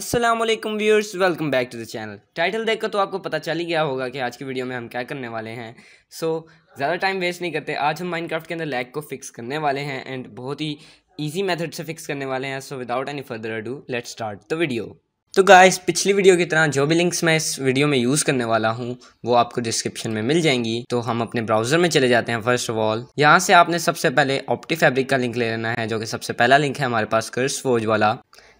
Aslam viewers welcome back to the channel title देखकर तो आपको पता चल ही गया होगा कि आज की वीडियो में हम क्या करने वाले हैं सो so, ज़्यादा टाइम वेस्ट नहीं करते आज हम माइनक्राफ्ट के अंदर लैग को फिक्स करने वाले हैं एंड बहुत ही ईजी मेथड से फिक्स करने वाले हैं so without any further do let start the video तो गाइस पिछली वीडियो की तरह जो भी लिंक्स मैं इस वीडियो में यूज़ करने वाला हूँ वो आपको डिस्क्रिप्शन में मिल जाएंगी तो हम अपने ब्राउज़र में चले जाते हैं फर्स्ट ऑफ ऑल यहाँ से आपने सबसे पहले ऑप्टी फैब्रिक का लिंक ले लेना है जो कि सबसे पहला लिंक है हमारे पास कर्स फोज वाला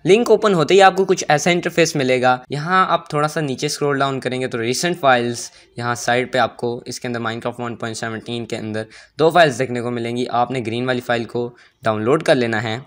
लिंक ओपन होते ही आपको कुछ ऐसा इंटरफेस मिलेगा यहाँ आप थोड़ा सा नीचे स्क्रॉल डाउन करेंगे तो रिसेंट फाइल्स यहाँ साइड पे आपको इसके अंदर माइनक्राफ्ट 1.17 के अंदर दो फाइल्स देखने को मिलेंगी आपने ग्रीन वाली फाइल को डाउनलोड कर लेना है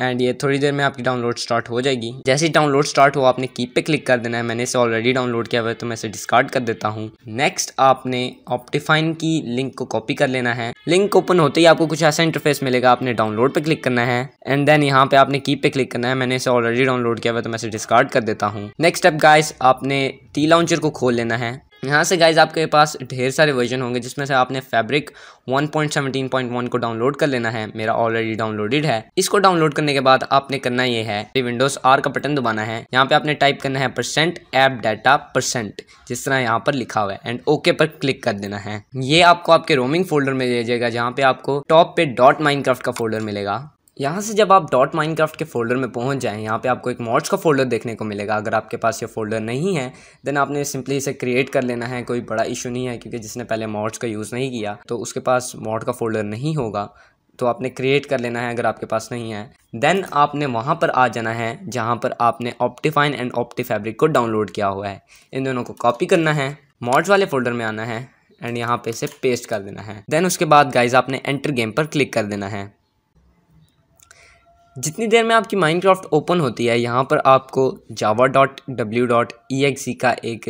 एंड ये थोड़ी देर में आपकी डाउनलोड स्टार्ट हो जाएगी जैसे ही डाउनलोड स्टार्ट हो आपने कीप पे क्लिक कर देना है मैंने इसे ऑलरेडी डाउनलोड किया हुआ है तो मैं इसे डिस्कार्ड कर देता हूँ नेक्स्ट आपने ऑप्टिफाइन की लिंक को कॉपी कर लेना है लिंक ओपन होते ही आपको कुछ ऐसा इंटरफेस मिलेगा आपने डाउनलोड पे क्लिक करना है एंड देन यहाँ पे आपने कीप पे क्लिक करना है मैंने इसे ऑलरेडी डाउनलोड किया हुआ है तो मैं इसे डिस्कार्ड कर देता हूँ नेक्स्ट स्टेप गाइस आपने टी लॉन्चर को खोल लेना है यहाँ से गाइज आपके पास ढेर सारे वर्जन होंगे जिसमें से आपने फैब्रिक 1.17.1 को डाउनलोड कर लेना है मेरा ऑलरेडी डाउनलोडेड है इसको डाउनलोड करने के बाद आपने करना ये है विंडोज आर का बटन दबाना है यहाँ पे आपने टाइप करना है परसेंट ऐप डाटा परसेंट जिस तरह यहाँ पर लिखा हुआ है एंड ओके पर क्लिक कर देना है ये आपको आपके रोमिंग फोल्डर में ले जाएगा जहाँ पे आपको टॉप पे डॉट माइनक्राफ्ट का फोल्डर मिलेगा यहाँ से जब आप डॉट माइनक्राफ्ट के फोल्डर में पहुँच जाएँ यहाँ पे आपको एक मॉड्स का फोल्डर देखने को मिलेगा अगर आपके पास ये फोल्डर नहीं है देन आपने सिंपली इसे क्रिएट कर लेना है कोई बड़ा इशू नहीं है क्योंकि जिसने पहले मॉड्स का यूज़ नहीं किया तो उसके पास मॉड का फोल्डर नहीं होगा तो आपने क्रिएट कर लेना है अगर आपके पास नहीं है देन आपने वहाँ पर आ जाना है जहाँ पर आपने ऑप्टीफाइन एंड ऑप्टी फैब्रिक को डाउनलोड किया हुआ है इन दोनों को कॉपी करना है मॉड्स वाले फोल्डर में आना है एंड यहाँ पे इसे पेस्ट कर देना है देन उसके बाद गाइज आपने एंटर गेम पर क्लिक कर देना है जितनी देर में आपकी माइनक्राफ्ट ओपन होती है यहाँ पर आपको java dot W dot E X का एक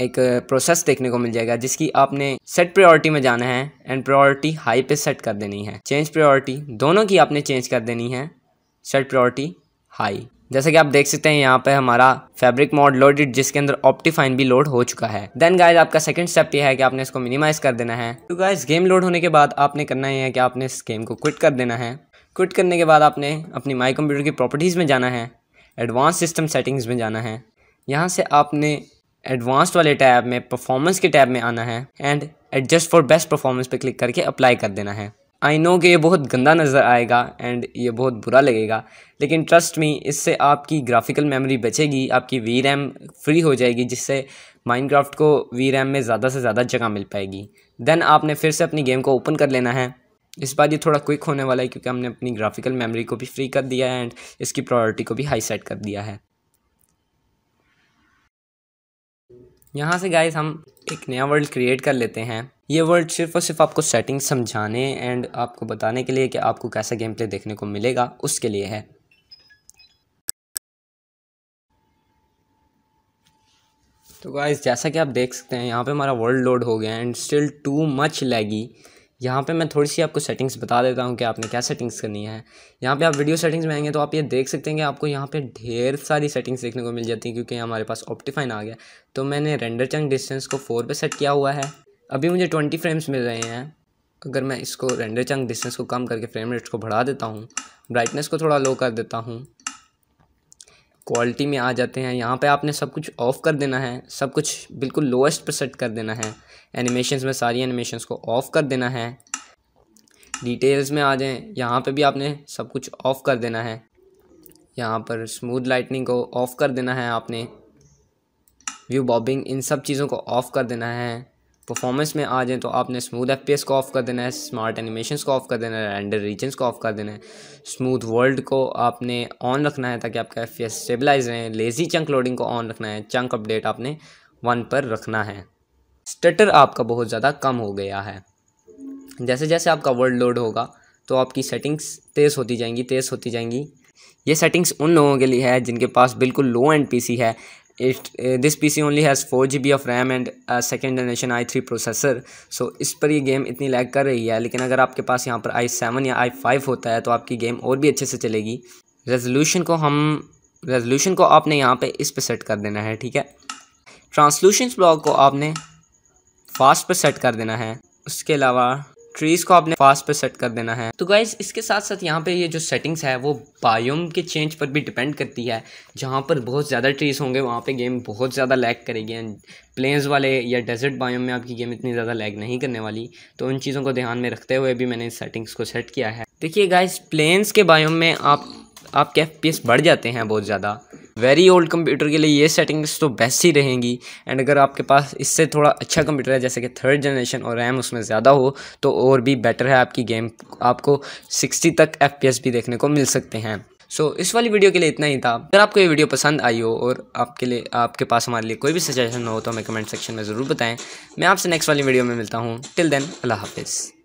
एक प्रोसेस देखने को मिल जाएगा जिसकी आपने सेट प्रायोरिटी में जाना है एंड प्रायोरिटी हाई पे सेट कर देनी है चेंज प्रायोरिटी दोनों की आपने चेंज कर देनी है सेट प्रायोरिटी हाई जैसा कि आप देख सकते हैं यहाँ पे हमारा फैब्रिक मॉड लोडेड जिसके अंदर ऑप्टिफाइन भी लोड हो चुका है देन गाइज आपका सेकंड स्टेप ये है कि आपने इसको मिनिमाइज कर देना है तो गाइज गेम लोड होने के बाद आपने करना ये है कि आपने इस गेम को क्विट कर देना है क्विट करने के बाद आपने अपनी माई कंप्यूटर की प्रॉपर्टीज़ में जाना है एडवांस सिस्टम सेटिंग्स में जाना है यहाँ से आपने एडवांस्ड वाले टैब में परफॉर्मेंस के टैब में आना है and adjust for best performance पे क्लिक करके अप्लाई कर देना है आई नो कि ये बहुत गंदा नज़र आएगा एंड ये बहुत बुरा लगेगा लेकिन ट्रस्ट मी इससे आपकी ग्राफिकल मेमोरी बचेगी आपकी वी रैम फ्री हो जाएगी जिससे माइनक्राफ्ट को वी रैम में ज़्यादा से ज़्यादा जगह मिल पाएगी देन आपने फिर से अपनी गेम को ओपन कर लेना है इस बार ये थोड़ा क्विक होने वाला है क्योंकि हमने अपनी ग्राफिकल मेमोरी को भी फ्री कर दिया है एंड इसकी प्रायोरिटी को भी हाई सेट कर दिया है यहाँ से गाइस हम एक नया वर्ल्ड क्रिएट कर लेते हैं ये वर्ल्ड सिर्फ और सिर्फ आपको सेटिंग समझाने एंड आपको बताने के लिए कि आपको कैसा गेम प्ले देखने को मिलेगा उसके लिए है तो गाइस जैसा कि आप देख सकते हैं यहाँ पे हमारा वर्ल्ड लोड हो गया and still too much laggy यहाँ पे मैं थोड़ी सी आपको सेटिंग्स बता देता हूँ कि आपने क्या सेटिंग्स करनी है यहाँ पे आप वीडियो सेटिंग्स में आएंगे तो आप ये देख सकते हैं कि आपको यहाँ पे ढेर सारी सेटिंग्स देखने को मिल जाती हैं क्योंकि हमारे पास ऑप्टिफाइन आ गया तो मैंने रेंडर चंग डिस्टेंस को फोर पर सेट किया हुआ है अभी मुझे ट्वेंटी फ्रेम्स मिल रहे हैं अगर मैं इसको रेंडर चंग डिस्टेंस को कम करके फ्रेम रेट्स को बढ़ा देता हूँ ब्राइटनेस को थोड़ा लो कर देता हूँ क्वालिटी में आ जाते हैं यहाँ पे आपने सब कुछ ऑफ़ कर देना है सब कुछ बिल्कुल लोएस्ट पर सेट कर देना है एनिमेशंस में सारी एनिमेशंस को ऑफ़ कर देना है डिटेल्स में आ जाएं यहाँ पे भी आपने सब कुछ ऑफ़ कर देना है यहाँ पर स्मूथ लाइटनिंग को ऑफ़ कर देना है आपने व्यू बॉबिंग इन सब चीज़ों को ऑफ़ कर देना है परफॉर्मेंस में आ जाएँ तो आपने स्मूथ एफ को ऑफ़ कर देना है स्मार्ट एनिमेशन को ऑफ़ कर देना है रेंडर रीजन को ऑफ़ कर देना है स्मूथ वर्ल्ड को आपने ऑन रखना है ताकि आपका एफ स्टेबलाइज रहे लेज़ी चंक लोडिंग को ऑन रखना है चंक अपडेट आपने वन पर रखना है स्टटर आपका बहुत ज़्यादा कम हो गया है जैसे जैसे आपका वर्ल्ड लोड होगा तो आपकी सेटिंग्स तेज़ होती जाएंगी तेज़ होती जाएंगी ये सेटिंग्स उन लोगों के लिए है जिनके पास बिल्कुल लो एंड पीसी है this P C only has four G B of RAM and second generation I three processor so इस पर ये गेम इतनी लैग कर रही है लेकिन अगर आपके पास यहाँ पर आई सेवन या आई फाइव होता है तो आपकी गेम और भी अच्छे से चलेगी रेजोल्यूशन को हम रेजोल्यूशन को आपने यहाँ पर इस पर सेट कर देना है ठीक है ट्रांसलूशन ब्लॉक को आपने फास्ट पर सेट कर देना है उसके अलावा ट्रीज को आपने फास्ट पे सेट कर देना है तो गाइज इसके साथ साथ यहाँ पे ये जो सेटिंग्स है वो बायोम के चेंज पर भी डिपेंड करती है जहाँ पर बहुत ज़्यादा ट्रीज होंगे वहाँ पे गेम बहुत ज़्यादा लैग करेगी एंड प्लेन्स वाले या डेजर्ट बायोम में आपकी गेम इतनी ज़्यादा लैग नहीं करने वाली तो उन चीज़ों को ध्यान में रखते हुए भी मैंने सेटिंग्स को सेट किया है देखिए गाइज प्लेन्स के बायोम में आप आपके एफ बढ़ जाते हैं बहुत ज़्यादा वेरी ओल्ड कंप्यूटर के लिए ये सेटिंग्स तो बेस्ट ही रहेंगी एंड अगर आपके पास इससे थोड़ा अच्छा कंप्यूटर है जैसे कि थर्ड जनरेशन और रैम उसमें ज़्यादा हो तो और भी बेटर है आपकी गेम आपको सिक्सटी तक एफ भी देखने को मिल सकते हैं सो so, इस वाली वीडियो के लिए इतना ही था अगर आपको ये वीडियो पसंद आई हो और आपके लिए आपके पास हमारे लिए कोई भी सजेशन हो तो हमें कमेंट सेक्शन में ज़रूर बताएं मैं आपसे नेक्स्ट वाली वीडियो में मिलता हूँ टिल देन अल्लाह हाफिज़